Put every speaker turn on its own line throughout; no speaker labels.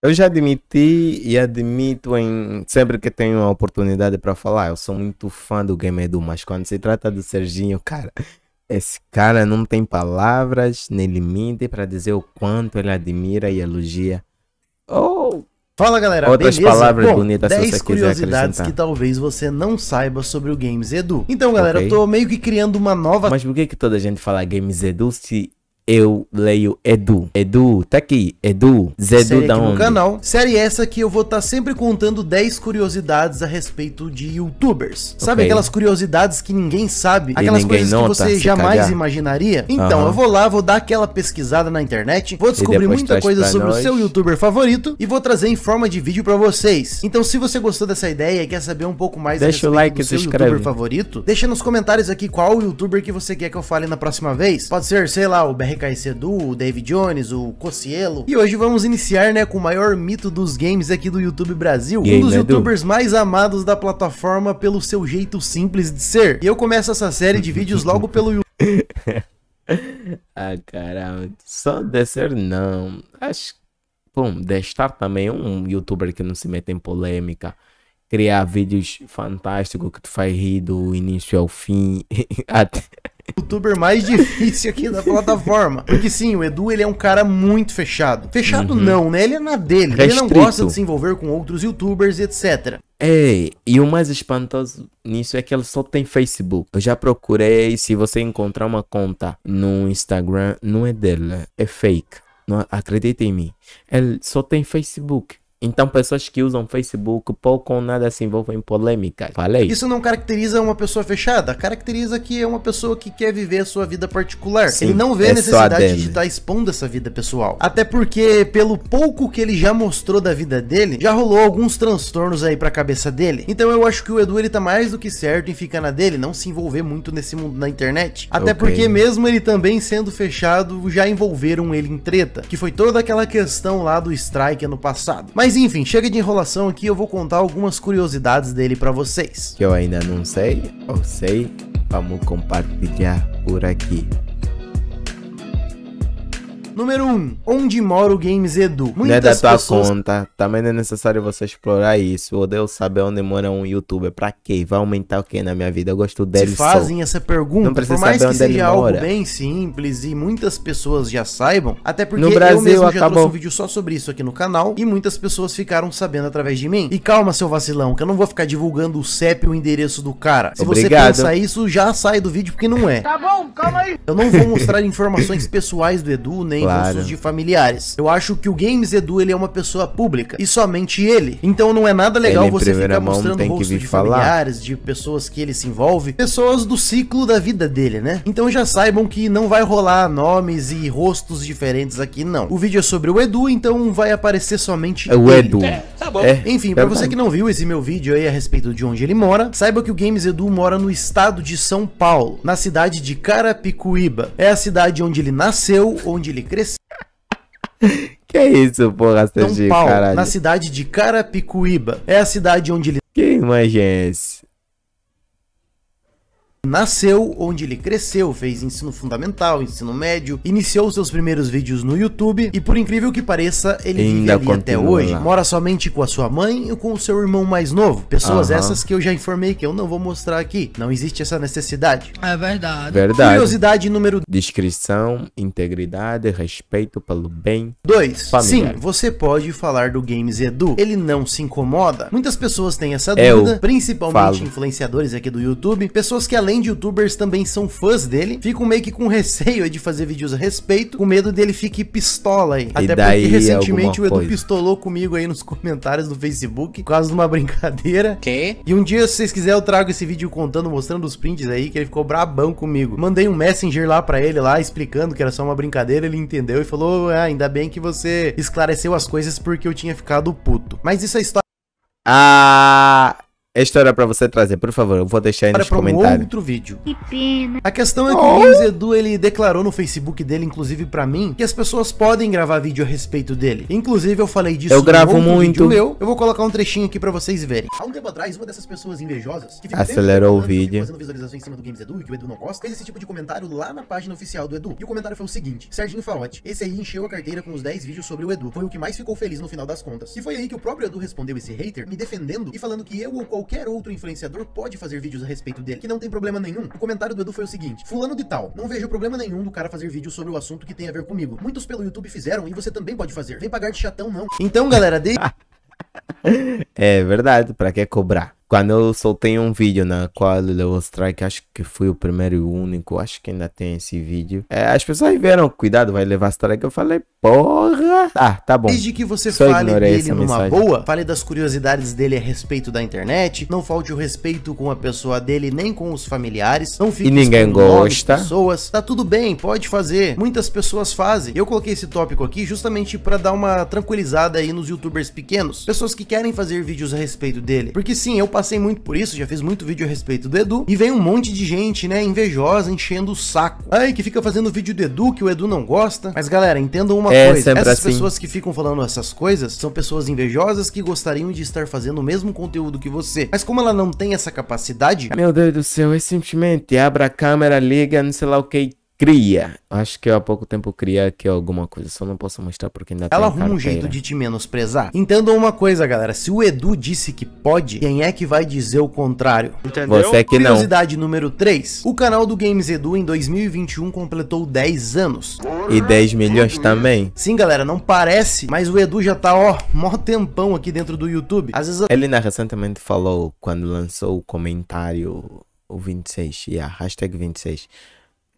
Eu já admiti e admito em sempre que tenho uma oportunidade para falar. Eu sou muito fã do Game Edu, mas quando se trata do Serginho, cara, esse cara não tem palavras nem limite para dizer o quanto ele admira e elogia.
Oh, Fala galera, Outras beleza? palavras Bom, bonitas 10 curiosidades que talvez você não saiba sobre o Games Edu. Então galera, okay. eu tô meio
que criando uma nova... Mas por que que toda a gente fala Games Edu se eu leio Edu. Edu, tá aqui. Edu, Zedu da onde?
canal. Série essa que eu vou estar tá sempre contando 10 curiosidades a respeito de youtubers. Sabe okay. aquelas curiosidades que ninguém sabe? Aquelas ninguém coisas nota, que você jamais imaginaria? Então, uhum. eu vou lá, vou dar aquela pesquisada na internet, vou descobrir muita coisa sobre nós. o seu youtuber favorito e vou trazer em forma de vídeo para vocês. Então, se você gostou dessa ideia e quer saber um pouco mais Deixa a respeito o like, do seu se inscreve. youtuber favorito, deixa nos comentários aqui qual youtuber que você quer que eu fale na próxima vez. Pode ser, sei lá, o BR Caicedo, o David Jones, o Cocielo. E hoje vamos iniciar, né, com o maior mito dos games aqui do YouTube Brasil. Game, um dos né, youtubers du? mais amados da plataforma pelo seu jeito simples de ser. E eu começo essa série de vídeos logo pelo
YouTube. ah, caramba. Só descer não. Acho Bom, Destar também é um youtuber que não se mete em polêmica criar vídeos fantásticos que tu faz rir do início ao fim. Até...
Youtuber mais difícil aqui da plataforma. Porque sim, o Edu ele é um cara muito fechado. Fechado uhum. não, né? Ele é na dele. Restrito. Ele não gosta de se envolver com outros youtubers, etc.
É, e o mais espantoso nisso é que ele só tem Facebook. Eu já procurei, se você encontrar uma conta no Instagram, não é dela, é fake. Não, acredita em mim. Ele só tem Facebook. Então, pessoas que usam Facebook pouco ou nada se envolvem em polêmicas. Falei. Isso
não caracteriza uma pessoa fechada, caracteriza que é uma pessoa que quer viver a sua vida particular. Sim, ele não vê é a necessidade de estar expondo essa vida pessoal. Até porque, pelo pouco que ele já mostrou da vida dele, já rolou alguns transtornos aí pra cabeça dele. Então, eu acho que o Edu ele tá mais do que certo em ficar na dele, não se envolver muito nesse mundo da internet. Até okay. porque, mesmo ele também sendo fechado, já envolveram ele em treta, que foi toda aquela questão lá do strike ano passado. Mas mas enfim, chega de enrolação aqui, eu vou contar algumas curiosidades dele para vocês.
Que eu ainda não sei, ou sei, vamos compartilhar por aqui.
Número 1. Um, onde mora o Games Edu? Muitas não é da tua pessoas...
conta. Também não é necessário você explorar isso. Eu odeio saber onde mora um youtuber. Pra quê? Vai aumentar o que na minha vida? Eu gosto dele Se fazem só. essa
pergunta, não precisa por mais saber que onde seja ele mora. algo bem simples e muitas pessoas já saibam, até porque no Brasil, eu mesmo já acabou... trouxe um vídeo só sobre isso aqui no canal e muitas pessoas ficaram sabendo através de mim. E calma, seu vacilão, que eu não vou ficar divulgando o CEP e o endereço do cara. Se Obrigado. você pensar isso, já sai do vídeo porque não é. Tá bom, calma aí. Eu não vou mostrar informações pessoais do Edu, nem claro. de familiares. Eu acho que o Games Edu ele é uma pessoa pública e somente ele. Então não é nada legal ele, você ficar mostrando rostos de falar. familiares, de pessoas que ele se envolve, pessoas do ciclo da vida dele, né? Então já saibam que não vai rolar nomes e rostos diferentes aqui, não. O vídeo é sobre o Edu, então vai aparecer somente é o ele. Edu. É, tá bom. É, Enfim, para você que não viu esse meu vídeo aí a respeito de onde ele mora, saiba que o Games Edu mora no estado de São Paulo, na cidade de Carapicuíba. É a cidade onde ele nasceu, onde ele cresceu
que isso, porra, Dom caralho. na
cidade de Carapicuíba. É a cidade onde ele... Quem
mais é esse?
Nasceu onde ele cresceu, fez ensino fundamental, ensino médio, iniciou seus primeiros vídeos no YouTube e por incrível que pareça, ele Ainda vive ali até hoje. Mora somente com a sua mãe e com o seu irmão mais novo. Pessoas essas que eu já informei que eu não vou mostrar aqui. Não existe essa necessidade. É verdade. verdade. Curiosidade
número Descrição, integridade, respeito pelo bem. 2. Sim,
você pode falar do Games Edu. Ele não se incomoda. Muitas pessoas têm essa dúvida, eu principalmente falo. influenciadores aqui do YouTube, pessoas que além além de youtubers, também são fãs dele, ficam meio que com receio de fazer vídeos a respeito, com medo dele fique pistola aí. E Até porque recentemente o Edu coisa. pistolou comigo aí nos comentários do Facebook, por causa de uma brincadeira. Que? E um dia, se vocês quiserem, eu trago esse vídeo contando, mostrando os prints aí, que ele ficou brabão comigo. Mandei um messenger lá para ele, lá, explicando que era só uma brincadeira, ele entendeu e falou, ah, ainda bem que você esclareceu as coisas porque eu tinha ficado puto. Mas isso é história...
Ah... Esta era pra você trazer, por favor. Eu vou deixar aí nos comentários. Um outro vídeo.
Que pena. A questão é que oh. o Games Edu, ele declarou no Facebook dele, inclusive pra mim, que as pessoas podem gravar vídeo a respeito dele. Inclusive, eu falei disso Eu gravo muito. meu. Eu vou colocar um trechinho aqui pra vocês verem. Há um tempo atrás, uma dessas pessoas invejosas... Que Acelerou o vídeo. Fazendo visualização em cima do Games Edu, que o Edu não gosta, fez esse tipo de comentário lá na página oficial do Edu. E o comentário foi o seguinte. Serginho Falote, esse aí encheu a carteira com os 10 vídeos sobre o Edu. Foi o que mais ficou feliz no final das contas. E foi aí que o próprio Edu respondeu esse hater, me defendendo e falando que eu ou qualquer qualquer outro influenciador pode fazer vídeos a respeito dele, que não tem problema nenhum. O comentário do Edu foi o seguinte: Fulano de Tal, não vejo problema nenhum do cara fazer vídeo sobre o assunto que tem a ver comigo. Muitos pelo YouTube fizeram e você também pode fazer. Vem pagar de chatão, não. Então, galera, de.
é verdade, pra que cobrar? Quando eu soltei um vídeo na qual levou strike, acho que foi o primeiro e o único, acho que ainda tem esse vídeo. É, as pessoas vieram, cuidado, vai levar strike. Eu falei, porra! Ah, tá bom. Desde que você Só fale dele numa mensagem. boa,
fale das curiosidades dele a respeito da internet, não falte o respeito com a pessoa dele, nem com os familiares, não fique e ninguém gosta. pessoas. Tá tudo bem, pode fazer. Muitas pessoas fazem. Eu coloquei esse tópico aqui justamente para dar uma tranquilizada aí nos youtubers pequenos, pessoas que querem fazer vídeos a respeito dele. Porque sim, eu passei muito por isso, já fiz muito vídeo a respeito do Edu, e vem um monte de gente, né, invejosa, enchendo o saco. Ai, que fica fazendo vídeo do Edu, que o Edu não gosta. Mas galera, entendam uma é, coisa, essas assim. pessoas que ficam falando essas coisas são pessoas invejosas que gostariam de estar fazendo o mesmo conteúdo que você. Mas como ela não tem essa capacidade...
Meu Deus do céu, recentemente abra a câmera, liga, não sei lá o que, Cria. Acho que há pouco tempo cria que alguma coisa. Só não posso mostrar porque ainda Ela arruma um jeito de te menosprezar.
Entendam uma coisa, galera. Se o Edu disse que pode, quem é que vai dizer o contrário? Entendeu? Você é que não. Curiosidade número 3. O canal do Games Edu em 2021 completou 10
anos. E 10 milhões também. Sim,
galera, não parece, mas o Edu já tá, ó, mó
tempão aqui dentro do YouTube. Às vezes... Ele na recentemente falou, quando lançou o comentário, o 26, e a hashtag 26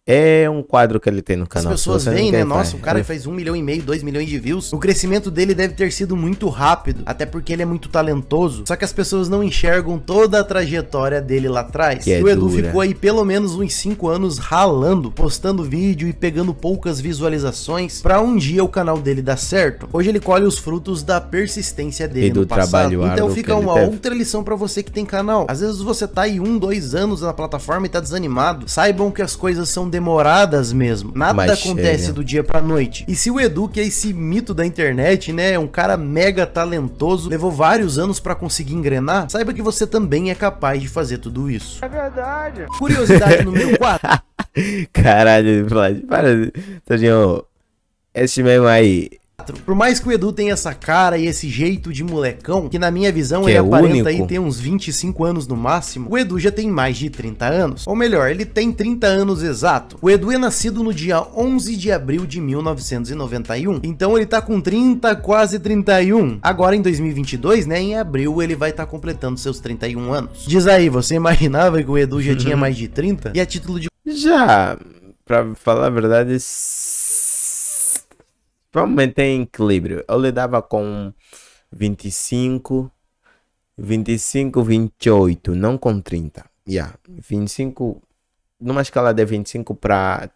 é um quadro que ele tem no canal. As pessoas veem, né? Nossa, o cara faz
fez um milhão e meio, dois milhões de views. O crescimento dele deve ter sido muito rápido, até porque ele é muito talentoso. Só que as pessoas não enxergam toda a trajetória dele lá atrás. É o Edu dura. ficou aí pelo menos uns cinco anos ralando, postando vídeo e pegando poucas visualizações para um dia o canal dele dar certo. Hoje ele colhe os frutos da persistência dele e do Trabalho então fica uma outra lição para você que tem canal. Às vezes você tá aí um, dois anos na plataforma e tá desanimado. Saibam que as coisas são demoradas mesmo. Nada Mas acontece do dia pra noite. E se o Edu, que é esse mito da internet, né? É um cara mega talentoso, levou vários anos para conseguir engrenar, saiba que você também é capaz de fazer tudo isso. É
verdade. Curiosidade número 4. Caralho, Vlad, para. Tadinho, esse mesmo aí
por mais que o Edu tenha essa cara e esse jeito de molecão, que na minha visão que ele é aparenta único. aí ter uns 25 anos no máximo, o Edu já tem mais de 30 anos. Ou melhor, ele tem 30 anos exato. O Edu é nascido no dia 11 de abril de 1991. Então ele tá com 30, quase 31. Agora em 2022, né, em abril ele vai estar tá completando seus 31 anos. Diz aí, você imaginava que o Edu já tinha mais de 30? E a título
de Já, pra falar a verdade, para manter em equilíbrio. Eu lidava com 25, 25, 28, não com 30. Yeah, 25, numa escala de 25 para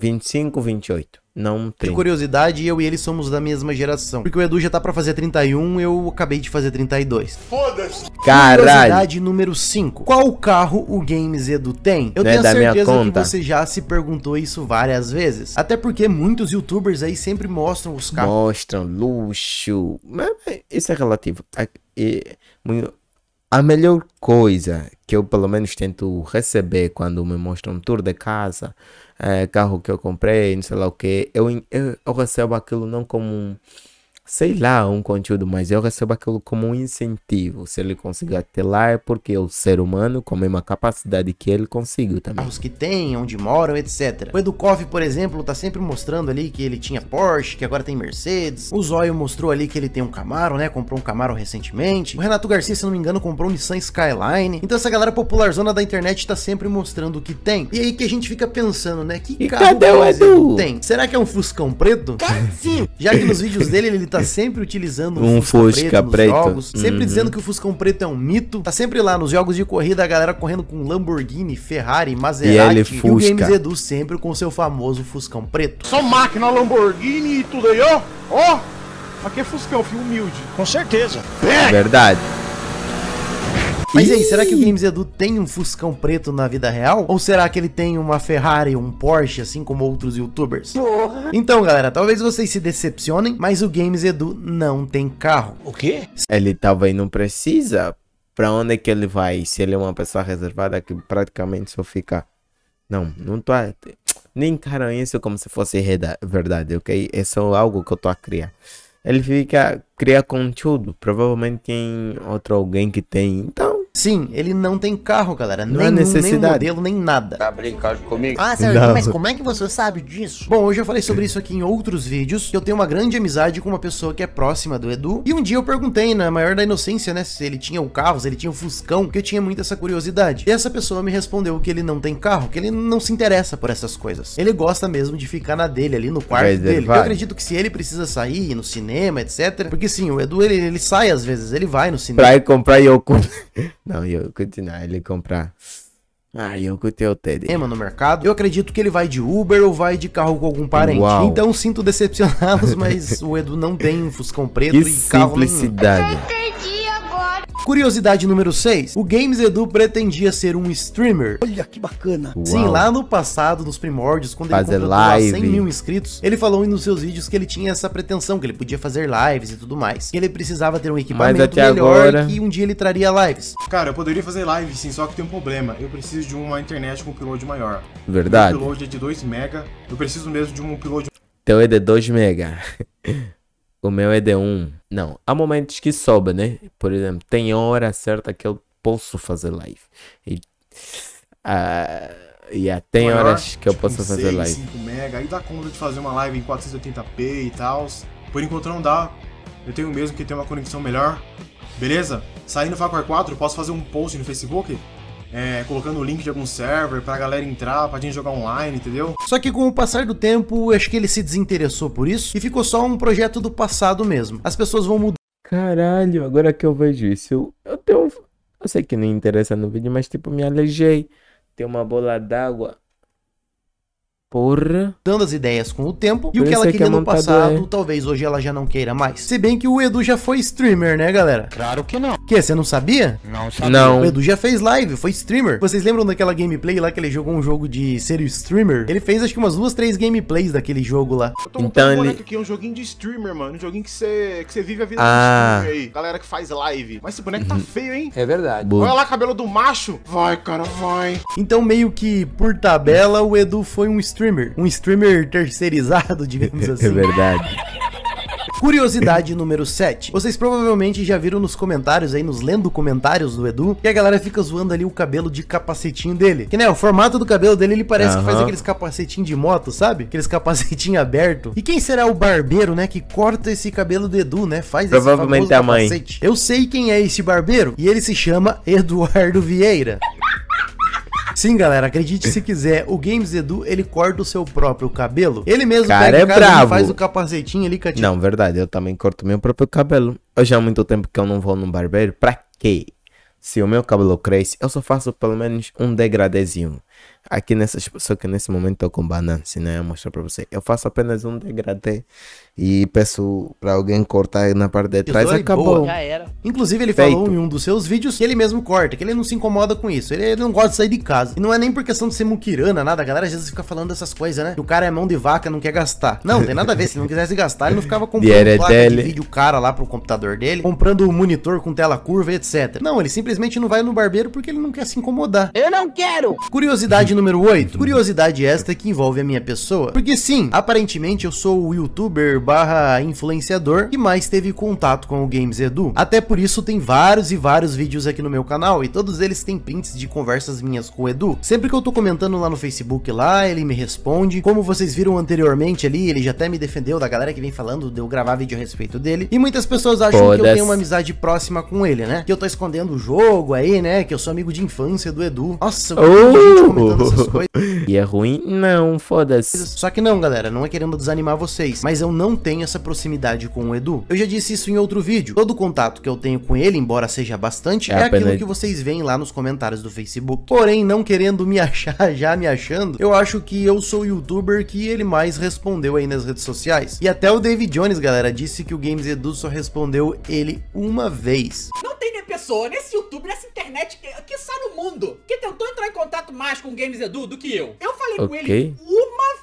25, 28. Não tem. De
curiosidade, eu e ele somos da mesma geração. Porque o Edu já tá pra fazer 31, eu acabei de fazer 32. Foda-se! Caralho! Curiosidade número 5. Qual carro o Games Edu tem? Eu Não tenho é certeza que você já se perguntou isso várias vezes. Até porque muitos youtubers aí sempre mostram os carros.
Mostram luxo. Mas isso é relativo. A melhor coisa que eu pelo menos tento receber quando me mostram um tour de casa é, carro que eu comprei, não sei lá o que, eu, eu, eu recebo aquilo não como um, sei lá, um conteúdo, mas eu recebo aquilo como um incentivo. Se ele conseguir até lá é porque o ser humano com a mesma capacidade que ele conseguiu também. Os que tem, onde moram, etc. O Edukov, por exemplo, tá
sempre mostrando ali que ele tinha Porsche, que agora tem Mercedes. O Zóio mostrou ali que ele tem um Camaro, né? Comprou um Camaro recentemente. O Renato Garcia, se não me engano, comprou um Nissan Skyline. Então essa galera popularzona da internet tá sempre mostrando o que tem. E aí que a gente fica pensando, né? Que e carro cadê o Edu? tem? Será que é um Fuscão preto? Sim. Já que nos vídeos dele ele tá tá sempre utilizando
um Fusca, Fusca preto, preto. Jogos, uhum. sempre dizendo
que o Fuscão preto é um mito. Tá sempre lá nos jogos de corrida a galera correndo com Lamborghini, Ferrari, Maserati e, Fusca. e o Games Edu sempre com seu famoso Fuscão preto. Só máquina Lamborghini e tudo aí, ó. Ó, aqui é Fuscão, filho humilde. Com
certeza. É verdade. Mas e aí, será
que o Games Edu tem um Fuscão preto na vida real? Ou será que ele tem uma Ferrari, um Porsche, assim como outros youtubers? Porra. Então, galera, talvez vocês se decepcionem, mas o Games
Edu não tem carro. O quê? Ele talvez não precisa. Pra onde é que ele vai? Se ele é uma pessoa reservada que praticamente só fica... Não, não tô... Nem encaram isso como se fosse verdade, ok? É só algo que eu tô a criar ele fica cria conteúdo provavelmente tem outro alguém que tem então Sim, ele não tem carro, galera.
Não é necessidade. Nem modelo, nem nada. Tá brincando comigo? Ah, Sérgio, mas como é que você sabe disso? Bom, eu já falei sobre isso aqui em outros vídeos. Eu tenho uma grande amizade com uma pessoa que é próxima do Edu. E um dia eu perguntei, na né, maior da inocência, né, se ele tinha o um carro, se ele tinha o um Fuscão, que eu tinha muito essa curiosidade. E essa pessoa me respondeu que ele não tem carro, que ele não se interessa por essas coisas. Ele gosta mesmo de ficar na dele, ali no quarto mas dele. Eu acredito que se ele precisa sair no cinema, etc. Porque sim, o Edu, ele, ele sai às vezes, ele vai no cinema. Pra
ir comprar Yoko. Não, eu continuar, ele comprar. Ah, eu que o Teddy
Ema no mercado. Eu acredito que ele vai de Uber ou vai de carro com algum parente. Uau. Então sinto decepcioná-los, mas o Edu não tem um Fuscão preto que e carro.
Simplicidade.
Curiosidade número 6, o Games Edu pretendia ser um streamer. Olha que bacana. Uau. Sim, lá no passado, nos primórdios, quando fazer ele contratou 100 mil inscritos, ele falou nos seus vídeos que ele tinha essa pretensão, que ele podia fazer lives e tudo mais. Que ele precisava ter um equipamento melhor agora... e um dia ele traria lives. Cara, eu poderia fazer live sim, só que tem um problema. Eu preciso de uma internet com um upload maior. Verdade. O upload é de 2 mega. Eu preciso mesmo de um upload...
Teu é de 2 mega. o meu é de 1. Um. Não, há momentos que sobra, né? Por exemplo, tem hora certa que eu posso fazer live. E, ah, yeah, tem Maior, horas né? que eu tipo, posso fazer 6, live.
5 mega, aí dá conta de fazer uma live em 480p e tal. Por enquanto não dá. Eu tenho mesmo que ter uma conexão melhor. Beleza? Saindo do 4, posso fazer um post no Facebook é, colocando o link de algum server pra galera entrar, pra gente jogar online, entendeu? Só que com o passar do tempo, acho que ele se desinteressou por isso e ficou só um projeto do passado mesmo. As pessoas vão mudar.
Caralho, agora que eu vejo isso, eu, eu tenho. Eu sei que não interessa no vídeo, mas tipo, me alejei. Tem uma bola d'água Porra. Dando as ideias
com o tempo. E Por o que ela é queria que no passado, é. talvez hoje ela já não queira mais. Se bem que o Edu já foi streamer, né, galera? Claro que não. Que? Você não sabia?
Não sabia. Não. O Edu
já fez live, foi streamer. Vocês lembram daquela gameplay lá que ele jogou um jogo de ser streamer? Ele fez acho que umas duas, três gameplays daquele jogo lá. Eu tô então ele... aqui, é um joguinho de streamer, mano. Um joguinho que você que vive a vida ah. streamer aí. Galera que faz live. Mas esse boneco tá uhum. feio, hein? É verdade. Boa. Olha lá, cabelo do macho. Vai, cara, vai. Então meio que por tabela, o Edu foi um streamer streamer. Um streamer terceirizado, digamos é assim. É verdade. Curiosidade número 7. Vocês provavelmente já viram nos comentários aí, nos lendo comentários do Edu, que a galera fica zoando ali o cabelo de capacetinho dele. Que né, o formato do cabelo dele, ele parece uhum. que faz aqueles capacetinhos de moto, sabe? Aqueles capacetinhos abertos. E quem será o barbeiro, né, que corta esse cabelo do Edu, né? Faz Provavelmente esse a mãe. Capacete. Eu sei quem é esse barbeiro e ele se chama Eduardo Vieira. Sim, galera, acredite é. se quiser, o Games Edu, ele corta o seu próprio cabelo. Ele mesmo cara pega é o cabelo, faz o capacetinho ali, catinho.
Não, verdade, eu também corto meu próprio cabelo. Hoje há é muito tempo que eu não vou num barbeiro. Pra quê? Se o meu cabelo cresce, eu só faço pelo menos um degradezinho. Aqui nessa só que nesse momento eu com banana, se não ia é, mostrar pra você. Eu faço apenas um degradê e peço para alguém cortar na parte de trás, acabou. Já era. Inclusive, ele Feito. falou
em um dos seus vídeos que ele mesmo corta, que ele não se
incomoda com isso. Ele, não gosta
de sair de casa. E não é nem por questão de ser muquirana, nada. A galera às vezes fica falando essas coisas, né? Que o cara é mão de vaca, não quer gastar. Não, tem nada a ver. Se não quisesse gastar, ele não ficava comprando placa dele. de vídeo cara lá pro computador dele, comprando o monitor com tela curva, etc. Não, ele simplesmente não vai no barbeiro porque ele não quer se incomodar. Eu não quero! Curiosidade número 8. Curiosidade esta que envolve a minha pessoa. Porque sim, aparentemente eu sou o youtuber barra influenciador que mais teve contato com o Games Edu. Até por isso tem vários e vários vídeos aqui no meu canal e todos eles têm prints de conversas minhas com o Edu. Sempre que eu tô comentando lá no Facebook lá, ele me responde. Como vocês viram anteriormente ali, ele já até me defendeu da galera que vem falando de eu gravar vídeo a respeito dele. E muitas pessoas acham Pô, que eu tenho uma amizade próxima com ele, né? Que eu tô escondendo o jogo aí, né? Que eu sou amigo de infância do Edu. Nossa, eu oh! gente comentando essas coisas
é ruim? Não,
foda-se. Só que não, galera, não é querendo desanimar vocês, mas eu não tenho essa proximidade com o Edu. Eu já disse isso em outro vídeo. Todo contato que eu tenho com ele, embora seja bastante, é, é aquilo que vocês veem lá nos comentários do Facebook. Porém, não querendo me achar já me achando, eu acho que eu sou o youtuber que ele mais respondeu aí nas redes sociais. E até o David Jones, galera, disse que o Games Edu só respondeu ele uma vez. Não tem nem pessoa nesse youtuber é internet, que, só no mundo, que tentou entrar em contato mais com o Games Edu do que eu. Eu falei okay. com ele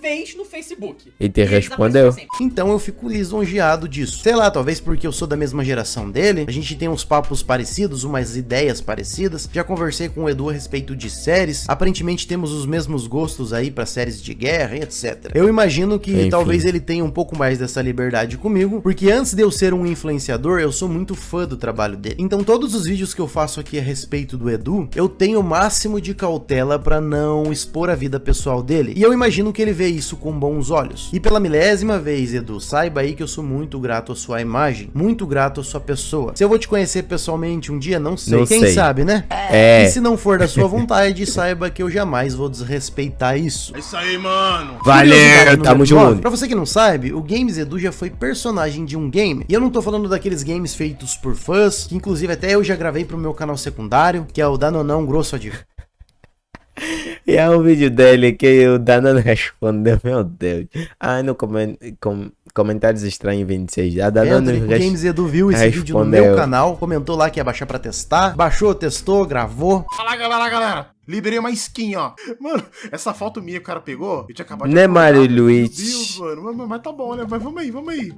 fez no Facebook. E
te e respondeu.
Então eu fico lisonjeado disso. Sei lá, talvez porque eu sou da mesma geração dele, a gente tem uns papos parecidos, umas ideias parecidas. Já conversei com o Edu a respeito de séries. Aparentemente temos os mesmos gostos aí para séries de guerra, etc. Eu imagino que Enfim. talvez ele tenha um pouco mais dessa liberdade comigo, porque antes de eu ser um influenciador, eu sou muito fã do trabalho dele. Então todos os vídeos que eu faço aqui a respeito do Edu, eu tenho o máximo de cautela para não expor a vida pessoal dele. E eu imagino que ele vê isso com bons olhos. E pela milésima vez, Edu, saiba aí que eu sou muito grato à sua imagem, muito grato à sua pessoa. Se eu vou te conhecer pessoalmente um dia, não sei. Não Quem sei. sabe, né? É. é. E se não for da sua vontade, saiba que eu jamais vou desrespeitar isso. É isso
aí, mano.
Valeu, tamo junto. Pra você que não sabe, o Games Edu já foi personagem de um game. E eu não tô falando daqueles games feitos por fãs, que inclusive até eu já gravei pro meu canal secundário, que é o Danonão Grosso de...
E é o vídeo dele que o Dana não respondeu, meu Deus. Ah, no coment... Com... comentários estranhos 26. A Dana Anthony não res... James Edu viu esse respondeu. vídeo no meu
canal, comentou lá que ia baixar pra testar, baixou, testou, gravou. Fala galera, galera. Liberei uma skin, ó. Mano, essa foto minha que o cara pegou, eu tinha acabado de... Né, Luiz? Meu Deus, mano. Mas, mas tá bom, né? Mas vamos aí, vamos aí.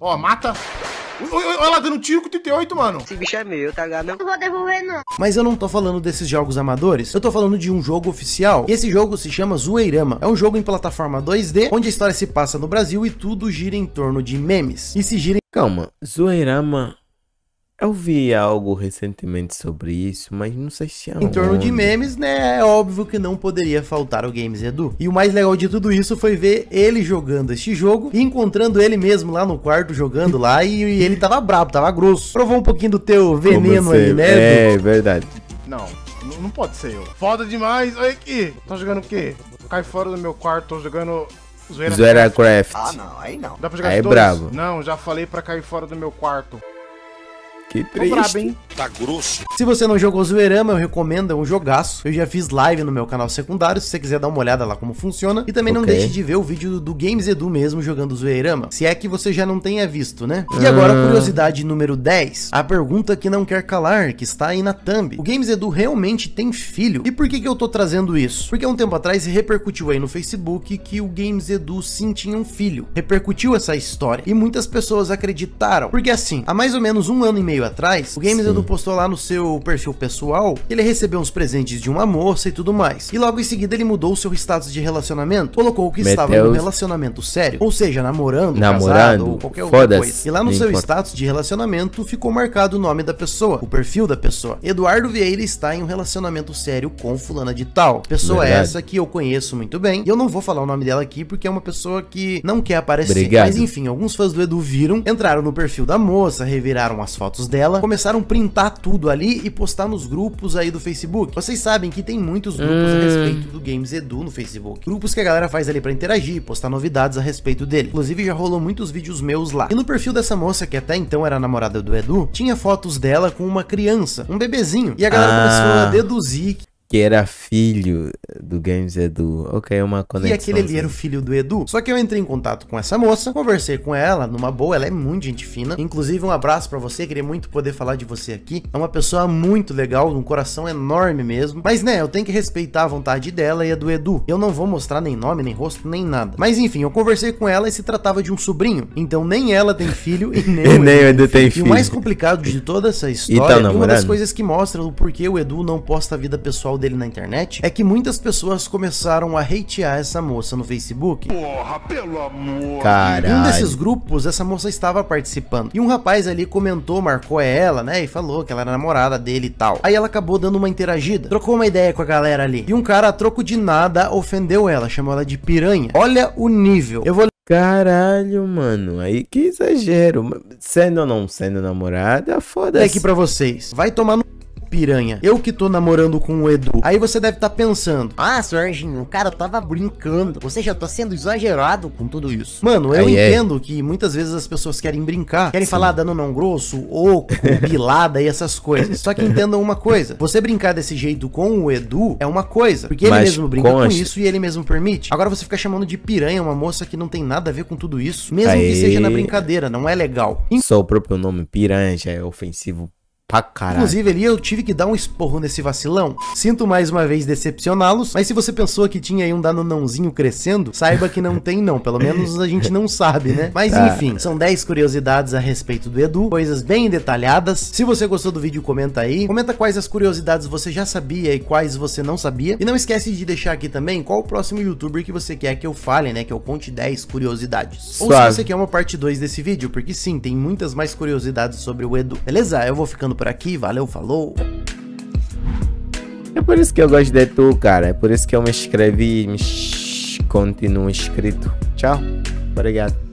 ó, mata lá, dando tiro com 38,
mano. Esse bicho é meu, tá ligado? Não vou devolver, não.
Mas eu não tô falando desses jogos amadores. Eu tô falando de um jogo oficial. E esse jogo se chama Zueirama. É um jogo em plataforma 2D, onde a história se passa no Brasil e tudo gira em torno de memes. E se gira em... Calma.
Zueirama eu vi algo recentemente sobre isso, mas não sei se é Em torno onde. de
memes, né, é óbvio que não poderia faltar o Games Edu. E o mais legal de tudo isso foi ver ele jogando este jogo, encontrando ele mesmo lá no quarto jogando lá e, e ele tava brabo, tava grosso. Provou um pouquinho do teu veneno aí, né? É, Edu? É verdade. Não, não pode ser eu. Foda demais. Olha aqui. Tô tá jogando o quê? Cai fora do meu quarto, tô jogando Zoeira, Zoeira Craft. Ah, não, aí não. Dá pra jogar aí é bravo. Não, já falei pra cair fora do meu quarto. Que triste. Brabo, tá grosso. Se você não jogou Zuerama, eu recomendo, é um jogaço. Eu já fiz live no meu canal secundário, se você quiser dar uma olhada lá como funciona. E também okay. não deixe de ver o vídeo do Games Edu mesmo jogando Zuerama, se é que você já não tenha visto, né? E ah. agora, curiosidade número 10, a pergunta que não quer calar, que está aí na thumb. O Games Edu realmente tem filho? E por que que eu tô trazendo isso? Porque há um tempo atrás repercutiu aí no Facebook que o Games Edu sim tinha um filho. Repercutiu essa história e muitas pessoas acreditaram. Porque assim, há mais ou menos um ano e meio meio atrás, o Games Edu postou lá no seu perfil pessoal que ele recebeu uns presentes de uma moça e tudo mais. E logo em seguida ele mudou o seu status de relacionamento, colocou que estava em um relacionamento sério, ou seja, namorando, namorando casado ou qualquer outra coisa. E lá no seu importa. status de relacionamento ficou marcado o nome da pessoa, o perfil da pessoa. Eduardo Vieira está em um relacionamento sério com fulana de tal. Pessoa Verdade. essa que eu conheço muito bem. E eu não vou falar o nome dela aqui porque é uma pessoa que não quer aparecer. Obrigado. Mas enfim, alguns fãs do Edu viram, entraram no perfil da moça, reviraram as fotos dela, começaram a printar tudo ali e postar nos grupos aí do Facebook. Vocês sabem que tem muitos grupos hum. a respeito do Games Edu no Facebook. Grupos que a galera faz ali para interagir, postar novidades a respeito dele. Inclusive já rolou muitos vídeos meus lá. E no perfil dessa moça, que até então era namorada do Edu, tinha fotos dela com uma criança, um bebezinho. E a galera ah. começou a deduzir
que era filho do Games Edu. Ok, é uma conexão. E aquele ali
era o filho do Edu. Só que eu entrei em contato com essa moça, conversei com ela numa boa, ela é muito gente fina. Inclusive, um abraço para você, queria muito poder falar de você aqui. É uma pessoa muito legal, um coração enorme mesmo. Mas né, eu tenho que respeitar a vontade dela e a do Edu. Eu não vou mostrar nem nome, nem rosto, nem nada. Mas enfim, eu conversei com ela e se tratava de um sobrinho. Então nem ela tem filho e nem, o, nem Edu o Edu tem filho. E o mais complicado de toda essa tá história é uma das coisas que mostra o porquê o Edu não posta a vida pessoal dele na internet é que muitas pessoas começaram a hatear essa moça no Facebook. Porra,
pelo amor! Caralho. Em um desses
grupos, essa moça estava participando. E um rapaz ali comentou, marcou ela, né? E falou que ela era namorada dele e tal. Aí ela acabou dando uma interagida, trocou uma ideia com a galera ali. E um cara, a troco de nada, ofendeu ela, chamou ela de piranha. Olha o nível. Eu vou
Caralho, mano, aí que exagero. Sendo ou não sendo namorada, foda-se. É aqui pra vocês. Vai tomar no piranha. Eu que tô namorando com o Edu. Aí você deve estar tá
pensando: Ah, Serginho, o cara tava brincando. Ou seja, eu tô sendo exagerado com tudo isso. Mano, eu é. entendo que muitas vezes as pessoas querem brincar, querem Sim. falar dando não grosso, oco, bilada e essas coisas. Só que entendam uma coisa: você brincar desse jeito com o Edu é uma coisa. Porque ele Mas mesmo brinca consta. com isso e ele mesmo permite. Agora você fica chamando de piranha uma moça que não tem nada a ver com tudo isso. Mesmo que seja na
brincadeira, não é legal. Só o próprio nome piranha é ofensivo pra caralho. Inclusive,
ali eu tive que dar um esporro nesse vacilão. Sinto mais uma vez decepcioná-los, mas se você pensou que tinha aí um danonãozinho crescendo, saiba que não tem não, pelo menos a gente não sabe, né? Mas tá. enfim, são 10 curiosidades a respeito do Edu, coisas bem detalhadas. Se você gostou do vídeo, comenta aí. Comenta quais as curiosidades você já sabia e quais você não sabia. E não esquece de deixar aqui também qual o próximo youtuber que você quer que eu fale, né? Que eu conte 10 curiosidades. Suave. Ou se você quer uma parte 2 desse vídeo, porque sim, tem muitas mais curiosidades sobre o Edu. Beleza? Eu vou ficando por aqui. Valeu, falou.
É por isso que eu gosto de tu, cara. É por isso que eu me inscrevi e me continuo inscrito. Tchau. Obrigado.